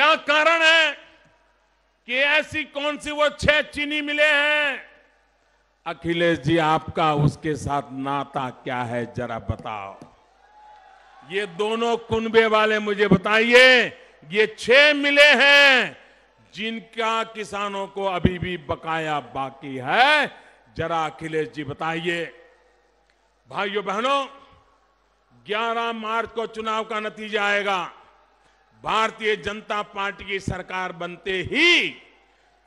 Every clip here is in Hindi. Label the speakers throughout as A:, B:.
A: क्या कारण है कि ऐसी कौन सी वो छह चीनी मिले हैं अखिलेश जी आपका उसके साथ नाता क्या है जरा बताओ ये दोनों कुनबे वाले मुझे बताइए ये छह मिले हैं जिनका किसानों को अभी भी बकाया बाकी है जरा अखिलेश जी बताइए भाइयों बहनों 11 मार्च को चुनाव का नतीजा आएगा भारतीय जनता पार्टी की सरकार बनते ही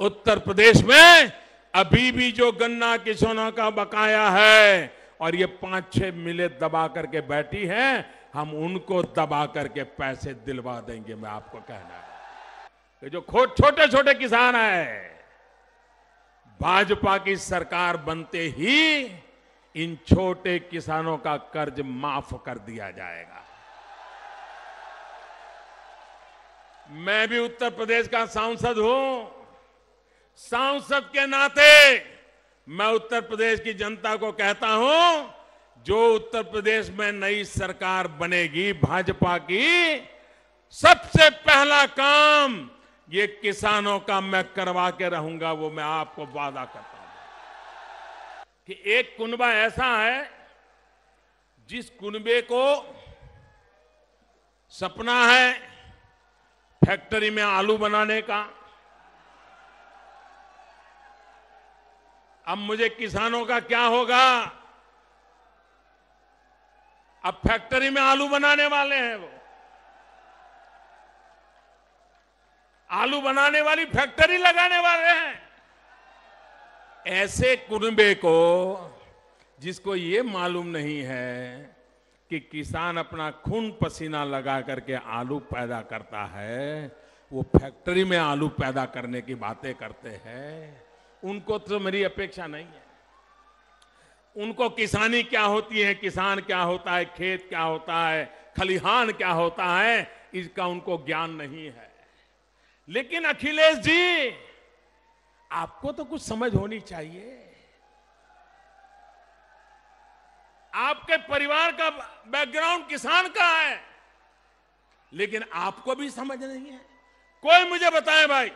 A: उत्तर प्रदेश में अभी भी जो गन्ना किसानों का बकाया है और ये पांच छह मिले दबा करके बैठी है हम उनको दबा करके पैसे दिलवा देंगे मैं आपको कहना कि जो छोटे छोटे किसान है भाजपा की सरकार बनते ही इन छोटे किसानों का कर्ज माफ कर दिया जाएगा मैं भी उत्तर प्रदेश का सांसद हूं सांसद के नाते मैं उत्तर प्रदेश की जनता को कहता हूं जो उत्तर प्रदेश में नई सरकार बनेगी भाजपा की सबसे पहला काम ये किसानों का मैं करवा के रहूंगा वो मैं आपको वादा करता हूं कि एक कुनबा ऐसा है जिस कुनबे को सपना है फैक्ट्री में आलू बनाने का अब मुझे किसानों का क्या होगा अब फैक्ट्री में आलू बनाने वाले हैं वो आलू बनाने वाली फैक्ट्री लगाने वाले हैं ऐसे कुनबे को जिसको ये मालूम नहीं है कि किसान अपना खून पसीना लगा करके आलू पैदा करता है वो फैक्ट्री में आलू पैदा करने की बातें करते हैं उनको तो मेरी अपेक्षा नहीं है उनको किसानी क्या होती है किसान क्या होता है खेत क्या होता है खलिहान क्या होता है इसका उनको ज्ञान नहीं है लेकिन अखिलेश जी आपको तो कुछ समझ होनी चाहिए आपके परिवार का बैकग्राउंड किसान का है लेकिन आपको भी समझ नहीं है कोई मुझे बताए भाई